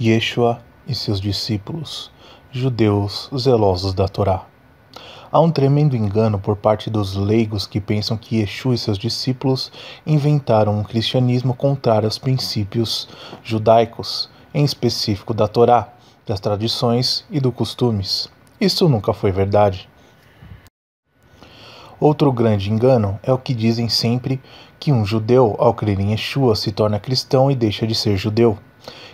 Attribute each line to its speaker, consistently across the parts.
Speaker 1: Yeshua e seus discípulos, judeus zelosos da Torá. Há um tremendo engano por parte dos leigos que pensam que Yeshua e seus discípulos inventaram um cristianismo contrário aos princípios judaicos, em específico da Torá, das tradições e dos costumes. Isso nunca foi verdade. Outro grande engano é o que dizem sempre que um judeu, ao crer em Yeshua, se torna cristão e deixa de ser judeu.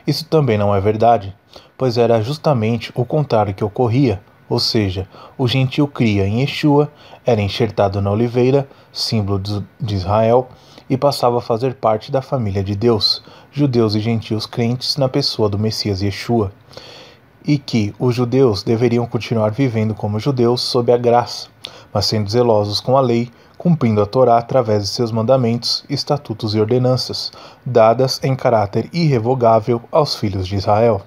Speaker 1: Isso também não é verdade, pois era justamente o contrário que ocorria, ou seja, o gentil cria em Yeshua era enxertado na oliveira, símbolo de Israel, e passava a fazer parte da família de Deus, judeus e gentios crentes na pessoa do Messias Yeshua, e que os judeus deveriam continuar vivendo como judeus sob a graça, mas sendo zelosos com a lei, cumprindo a Torá através de seus mandamentos, estatutos e ordenanças, dadas em caráter irrevogável aos filhos de Israel.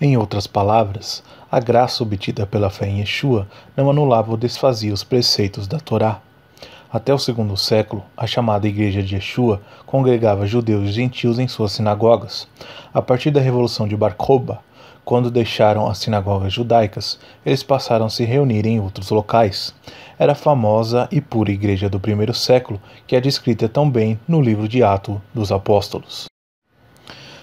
Speaker 1: Em outras palavras, a graça obtida pela fé em Yeshua não anulava ou desfazia os preceitos da Torá. Até o segundo século, a chamada Igreja de Yeshua congregava judeus e gentios em suas sinagogas. A partir da Revolução de Bar quando deixaram as sinagogas judaicas, eles passaram a se reunir em outros locais. Era a famosa e pura igreja do primeiro século, que é descrita também no livro de Atos dos Apóstolos.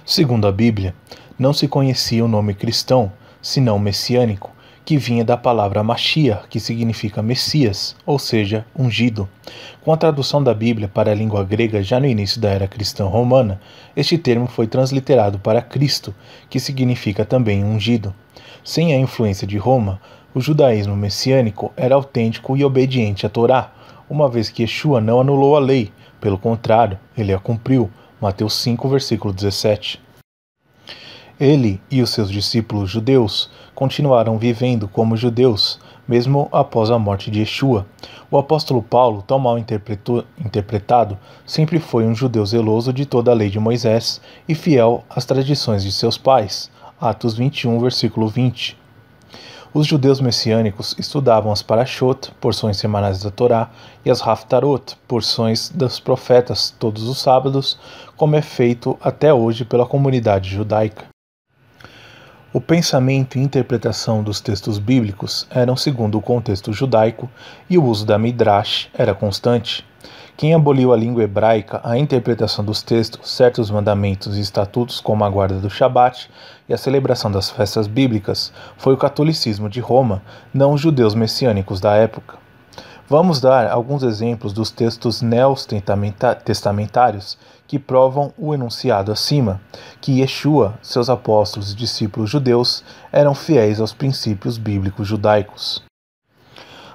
Speaker 1: Segundo a Bíblia, não se conhecia o nome cristão, senão messiânico que vinha da palavra Mashiach, que significa Messias, ou seja, ungido. Com a tradução da Bíblia para a língua grega já no início da era cristã romana, este termo foi transliterado para Cristo, que significa também ungido. Sem a influência de Roma, o judaísmo messiânico era autêntico e obediente à Torá, uma vez que Yeshua não anulou a lei, pelo contrário, ele a cumpriu. Mateus 5, versículo 17. Ele e os seus discípulos judeus continuaram vivendo como judeus, mesmo após a morte de Yeshua. O apóstolo Paulo, tão mal interpretado, sempre foi um judeu zeloso de toda a lei de Moisés e fiel às tradições de seus pais. Atos 21, versículo 20. Os judeus messiânicos estudavam as Parashot, porções semanais da Torá, e as Haftarot, porções dos profetas, todos os sábados, como é feito até hoje pela comunidade judaica. O pensamento e interpretação dos textos bíblicos eram segundo o contexto judaico e o uso da midrash era constante. Quem aboliu a língua hebraica, a interpretação dos textos, certos mandamentos e estatutos, como a guarda do Shabat e a celebração das festas bíblicas, foi o catolicismo de Roma, não os judeus messiânicos da época. Vamos dar alguns exemplos dos textos neos-testamentários que provam o enunciado acima, que Yeshua, seus apóstolos e discípulos judeus eram fiéis aos princípios bíblicos judaicos.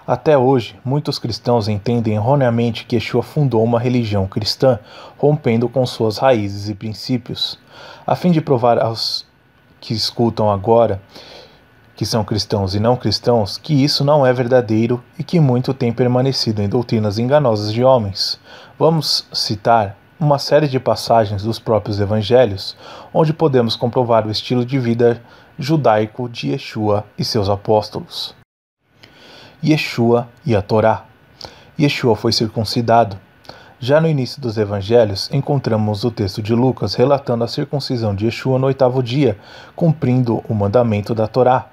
Speaker 1: Até hoje, muitos cristãos entendem erroneamente que Yeshua fundou uma religião cristã, rompendo com suas raízes e princípios. A fim de provar aos que escutam agora que são cristãos e não cristãos, que isso não é verdadeiro e que muito tem permanecido em doutrinas enganosas de homens. Vamos citar uma série de passagens dos próprios evangelhos, onde podemos comprovar o estilo de vida judaico de Yeshua e seus apóstolos. Yeshua e a Torá. Yeshua foi circuncidado. Já no início dos evangelhos, encontramos o texto de Lucas relatando a circuncisão de Yeshua no oitavo dia, cumprindo o mandamento da Torá.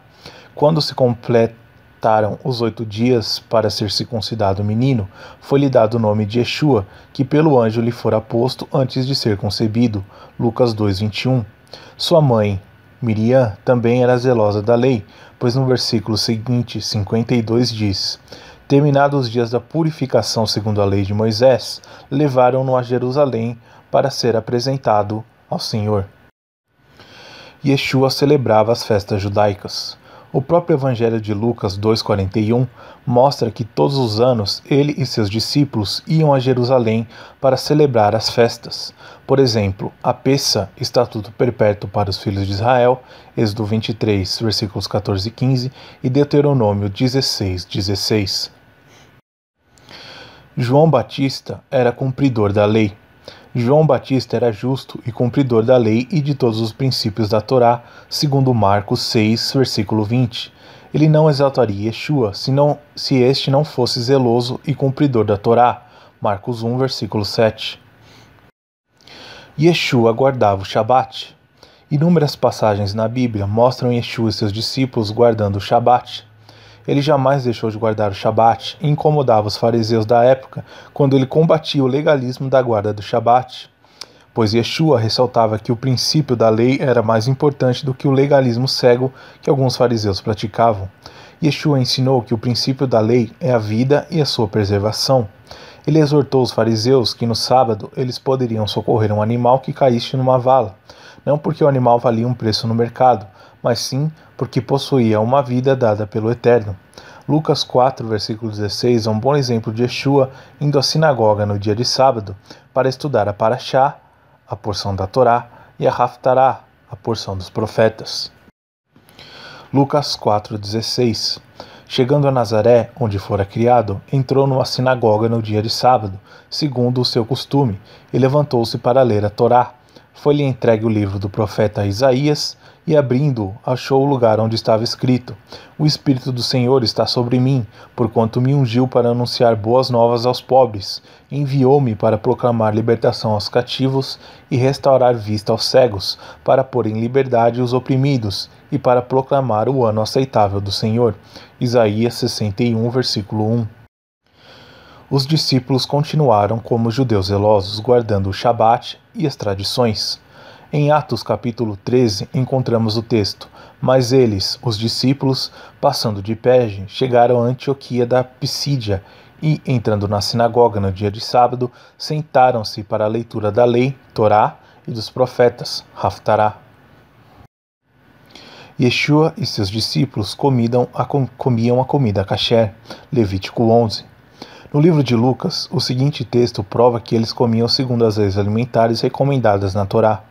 Speaker 1: Quando se completaram os oito dias para ser circuncidado o menino, foi-lhe dado o nome de Yeshua, que pelo anjo lhe fora posto antes de ser concebido. Lucas 2:21. Sua mãe, Miriam, também era zelosa da lei, pois no versículo seguinte, 52, diz: Terminados os dias da purificação segundo a lei de Moisés, levaram-no a Jerusalém para ser apresentado ao Senhor. Yeshua celebrava as festas judaicas. O próprio Evangelho de Lucas 2,41 mostra que todos os anos ele e seus discípulos iam a Jerusalém para celebrar as festas. Por exemplo, a Pessa, Estatuto Perpétuo para os Filhos de Israel, Êxodo 23, versículos 14 e 15 e Deuteronômio 16, 16. João Batista era cumpridor da lei João Batista era justo e cumpridor da lei e de todos os princípios da Torá, segundo Marcos 6, versículo 20. Ele não exaltaria Yeshua se, não, se este não fosse zeloso e cumpridor da Torá. Marcos 1, versículo 7. Yeshua guardava o Shabat. Inúmeras passagens na Bíblia mostram Yeshua e seus discípulos guardando o Shabat. Ele jamais deixou de guardar o Shabat e incomodava os fariseus da época quando ele combatia o legalismo da guarda do Shabat. Pois Yeshua ressaltava que o princípio da lei era mais importante do que o legalismo cego que alguns fariseus praticavam. Yeshua ensinou que o princípio da lei é a vida e a sua preservação. Ele exortou os fariseus que no sábado eles poderiam socorrer um animal que caísse numa vala, não porque o animal valia um preço no mercado, mas sim porque possuía uma vida dada pelo Eterno. Lucas 4, versículo 16 é um bom exemplo de Yeshua indo à sinagoga no dia de sábado para estudar a Parashá, a porção da Torá, e a Haftará, a porção dos profetas. Lucas 4,16 Chegando a Nazaré, onde fora criado, entrou numa sinagoga no dia de sábado, segundo o seu costume, e levantou-se para ler a Torá foi-lhe entregue o livro do profeta Isaías, e abrindo-o, achou o lugar onde estava escrito: O Espírito do Senhor está sobre mim, porquanto me ungiu para anunciar boas novas aos pobres, enviou-me para proclamar libertação aos cativos e restaurar vista aos cegos, para pôr em liberdade os oprimidos e para proclamar o ano aceitável do Senhor. Isaías 61, versículo 1 os discípulos continuaram como judeus zelosos, guardando o Shabat e as tradições. Em Atos capítulo 13 encontramos o texto: Mas eles, os discípulos, passando de Perge, chegaram a Antioquia da Pisídia e, entrando na sinagoga no dia de sábado, sentaram-se para a leitura da lei, Torá, e dos profetas, Haftará. Yeshua e seus discípulos comiam a comida kasher, Levítico 11. No livro de Lucas, o seguinte texto prova que eles comiam segundo as leis alimentares recomendadas na Torá.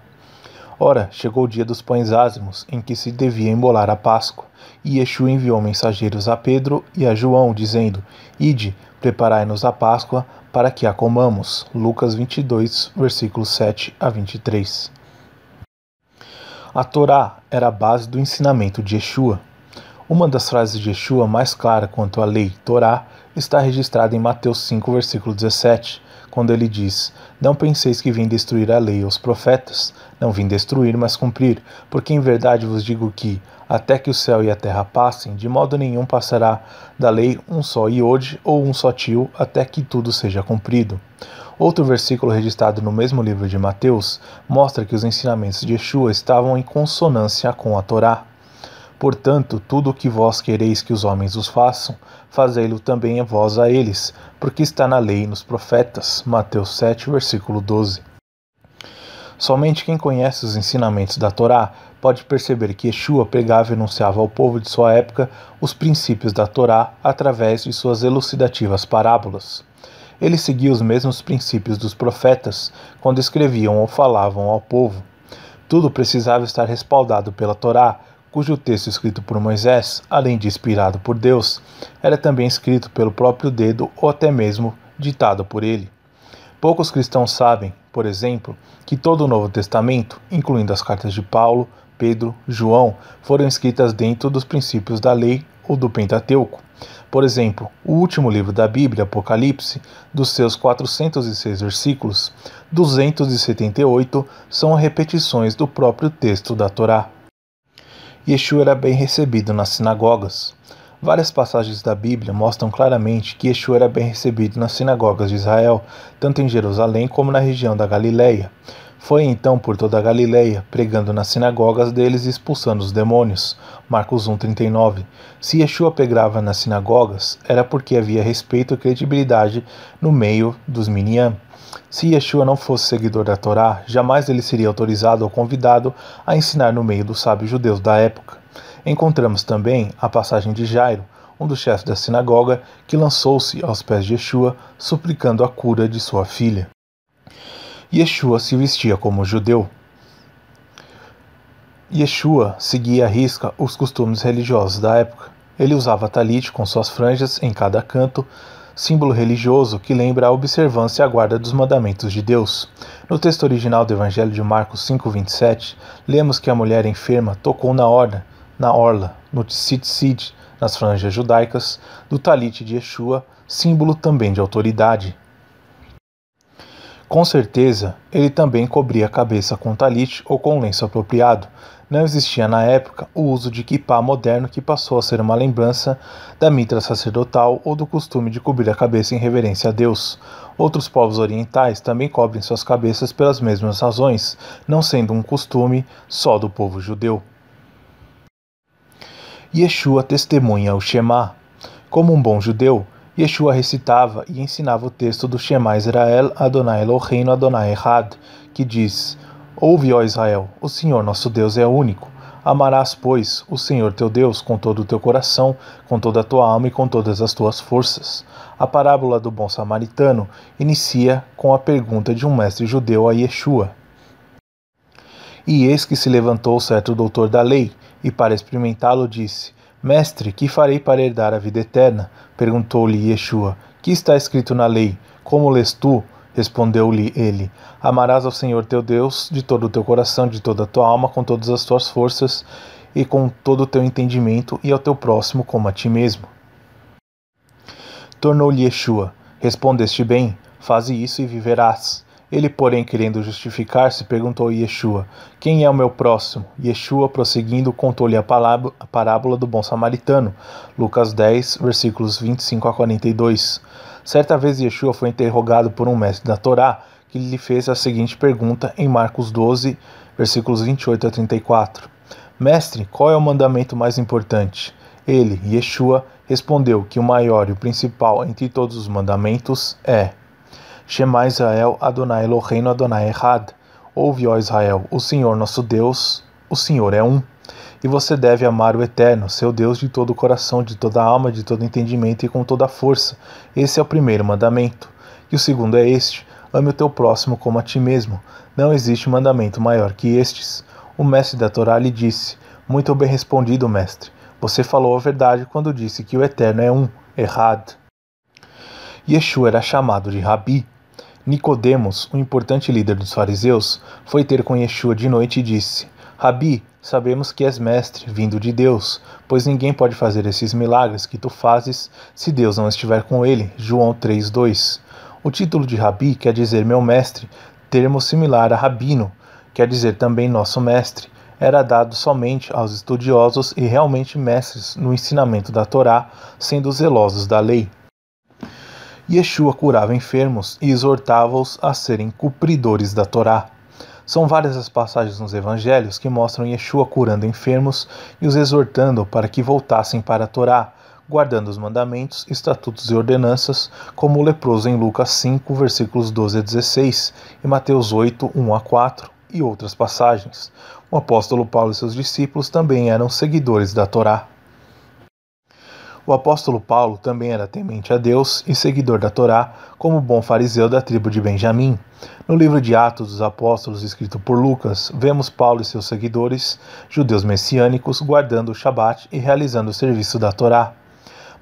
Speaker 1: Ora, chegou o dia dos pães ázimos, em que se devia embolar a Páscoa, e Yeshua enviou mensageiros a Pedro e a João, dizendo: Ide, preparai-nos a Páscoa para que a comamos. Lucas 22, versículos 7 a 23. A Torá era a base do ensinamento de Yeshua. Uma das frases de Yeshua mais clara quanto à lei Torá está registrado em Mateus 5, versículo 17, quando ele diz: Não penseis que vim destruir a lei ou os profetas, não vim destruir, mas cumprir, porque em verdade vos digo que, até que o céu e a terra passem, de modo nenhum passará da lei um só hoje ou um só tio, até que tudo seja cumprido. Outro versículo registrado no mesmo livro de Mateus mostra que os ensinamentos de Yeshua estavam em consonância com a Torá. Portanto, tudo o que vós quereis que os homens os façam, fazei-lo também a vós a eles, porque está na lei e nos profetas. Mateus 7, versículo 12. Somente quem conhece os ensinamentos da Torá pode perceber que Yeshua pregava e anunciava ao povo de sua época os princípios da Torá através de suas elucidativas parábolas. Ele seguia os mesmos princípios dos profetas quando escreviam ou falavam ao povo. Tudo precisava estar respaldado pela Torá cujo texto escrito por Moisés, além de inspirado por Deus, era também escrito pelo próprio dedo ou até mesmo ditado por ele. Poucos cristãos sabem, por exemplo, que todo o Novo Testamento, incluindo as cartas de Paulo, Pedro, João, foram escritas dentro dos princípios da lei ou do Pentateuco. Por exemplo, o último livro da Bíblia, Apocalipse, dos seus 406 versículos, 278 são repetições do próprio texto da Torá. Yeshua era bem recebido nas sinagogas. Várias passagens da Bíblia mostram claramente que Yeshua era bem recebido nas sinagogas de Israel, tanto em Jerusalém como na região da Galileia. Foi então por toda a Galileia, pregando nas sinagogas deles e expulsando os demônios. Marcos 1:39. Se Yeshua pregava nas sinagogas, era porque havia respeito e credibilidade no meio dos Miniam. Se Yeshua não fosse seguidor da Torá, jamais ele seria autorizado ou convidado a ensinar no meio dos sábios judeus da época. Encontramos também a passagem de Jairo, um dos chefes da sinagoga, que lançou-se aos pés de Yeshua, suplicando a cura de sua filha. Yeshua se vestia como judeu. Yeshua seguia à risca os costumes religiosos da época. Ele usava talite com suas franjas em cada canto, símbolo religioso que lembra a observância e a guarda dos mandamentos de Deus. No texto original do Evangelho de Marcos 5:27, lemos que a mulher enferma tocou na orla, na orla, no tzitzit, nas franjas judaicas, do talite de Yeshua, símbolo também de autoridade. Com certeza, ele também cobria a cabeça com talite ou com lenço apropriado. Não existia na época o uso de kipá moderno que passou a ser uma lembrança da mitra sacerdotal ou do costume de cobrir a cabeça em reverência a Deus. Outros povos orientais também cobrem suas cabeças pelas mesmas razões, não sendo um costume só do povo judeu. Yeshua testemunha o Shema. Como um bom judeu, Yeshua recitava e ensinava o texto do Shema Israel Adonai Eloheinu Adonai Echad, que diz: Ouve, ó Israel, o Senhor nosso Deus é único. Amarás, pois, o Senhor teu Deus com todo o teu coração, com toda a tua alma e com todas as tuas forças. A parábola do bom samaritano inicia com a pergunta de um mestre judeu a Yeshua. E eis que se levantou certo doutor da lei, e para experimentá-lo disse: Mestre, que farei para herdar a vida eterna? perguntou-lhe Yeshua. Que está escrito na lei? Como lês tu? Respondeu-lhe ele: Amarás ao Senhor teu Deus de todo o teu coração, de toda a tua alma, com todas as tuas forças e com todo o teu entendimento, e ao teu próximo como a ti mesmo. Tornou-lhe Yeshua: Respondeste bem, faze isso e viverás. Ele, porém, querendo justificar-se, perguntou a Yeshua: Quem é o meu próximo? Yeshua, prosseguindo, contou-lhe a, a parábola do bom samaritano. Lucas 10, versículos 25 a 42. Certa vez Yeshua foi interrogado por um mestre da Torá, que lhe fez a seguinte pergunta em Marcos 12, versículos 28 a 34. Mestre, qual é o mandamento mais importante? Ele, Yeshua, respondeu que o maior e o principal entre todos os mandamentos é: Shema Israel, Adonai Eloheinu, Adonai Echad. Ouve, ó Israel, o Senhor nosso Deus, o Senhor é um. E você deve amar o Eterno, seu Deus, de todo o coração, de toda a alma, de todo entendimento e com toda a força. Esse é o primeiro mandamento. E o segundo é este: ame o teu próximo como a ti mesmo. Não existe mandamento maior que estes. O mestre da Torá lhe disse: Muito bem respondido, mestre. Você falou a verdade quando disse que o Eterno é um, errado. Yeshua era chamado de Rabi, Nicodemos, um importante líder dos fariseus, foi ter com Yeshua de noite e disse: Rabi, sabemos que és mestre, vindo de Deus, pois ninguém pode fazer esses milagres que tu fazes se Deus não estiver com ele. João 3:2. O título de Rabi quer dizer meu mestre, termo similar a rabino, quer dizer também nosso mestre. Era dado somente aos estudiosos e realmente mestres no ensinamento da Torá, sendo zelosos da lei. Yeshua curava enfermos e exortava-os a serem cumpridores da Torá. São várias as passagens nos evangelhos que mostram Yeshua curando enfermos e os exortando para que voltassem para a Torá, guardando os mandamentos, estatutos e ordenanças, como o leproso em Lucas 5, versículos 12 a 16 e Mateus 8, 1 a 4 e outras passagens. O apóstolo Paulo e seus discípulos também eram seguidores da Torá. O apóstolo Paulo também era temente a Deus e seguidor da Torá, como bom fariseu da tribo de Benjamim. No livro de Atos dos Apóstolos, escrito por Lucas, vemos Paulo e seus seguidores, judeus messiânicos, guardando o Shabat e realizando o serviço da Torá.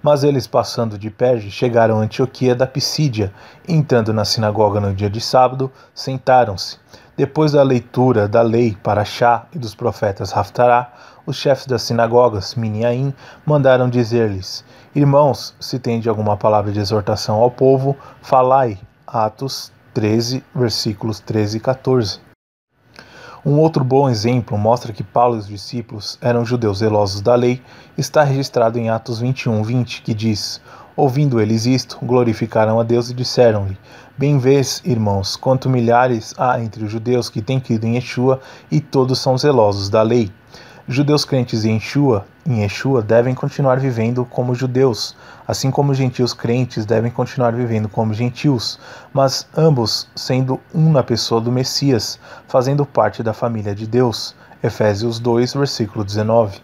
Speaker 1: Mas eles, passando de Perge, chegaram a Antioquia da Pisídia, e, entrando na sinagoga no dia de sábado, sentaram-se. Depois da leitura da lei para Chá e dos profetas Haftará, os chefes das sinagogas, Miniaim, mandaram dizer-lhes: Irmãos, se tende alguma palavra de exortação ao povo, falai. Atos 13, versículos 13 e 14. Um outro bom exemplo mostra que Paulo e os discípulos eram judeus zelosos da lei, está registrado em Atos 21, 20, que diz: Ouvindo eles isto, glorificaram a Deus e disseram-lhe: Bem vês, irmãos, quanto milhares há entre os judeus que têm crido em Yeshua e todos são zelosos da lei. Judeus crentes em Yeshua, em Yeshua devem continuar vivendo como judeus, assim como gentios crentes devem continuar vivendo como gentios, mas ambos sendo um na pessoa do Messias, fazendo parte da família de Deus. Efésios 2, versículo 19.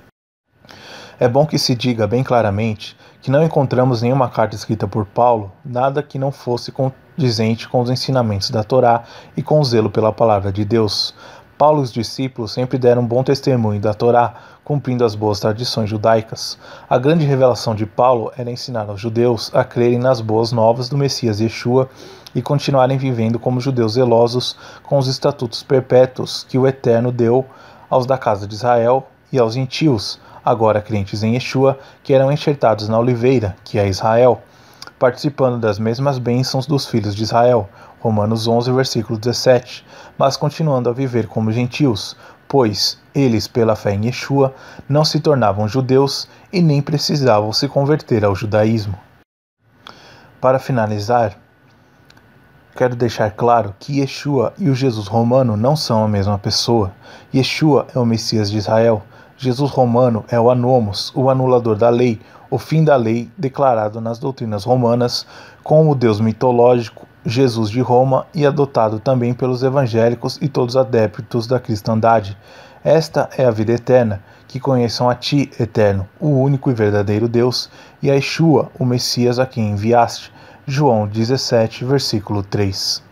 Speaker 1: É bom que se diga bem claramente que não encontramos nenhuma carta escrita por Paulo, nada que não fosse condizente com os ensinamentos da Torá e com zelo pela palavra de Deus. Paulo e os discípulos sempre deram um bom testemunho da Torá, cumprindo as boas tradições judaicas. A grande revelação de Paulo era ensinar aos judeus a crerem nas boas novas do Messias Yeshua e continuarem vivendo como judeus zelosos com os estatutos perpétuos que o Eterno deu aos da casa de Israel e aos gentios, agora crentes em Yeshua, que eram enxertados na oliveira, que é Israel, participando das mesmas bênçãos dos filhos de Israel, Romanos 11, versículo 17, mas continuando a viver como gentios, pois eles, pela fé em Yeshua, não se tornavam judeus e nem precisavam se converter ao judaísmo. Para finalizar, quero deixar claro que Yeshua e o Jesus romano não são a mesma pessoa. Yeshua é o Messias de Israel. Jesus romano é o Anomos, o anulador da lei, o fim da lei declarado nas doutrinas romanas, como o Deus mitológico Jesus de Roma e adotado também pelos evangélicos e todos adeptos da cristandade. Esta é a vida eterna, que conheçam a Ti, Eterno, o único e verdadeiro Deus, e a Yeshua, o Messias a quem enviaste. João 17, versículo 3.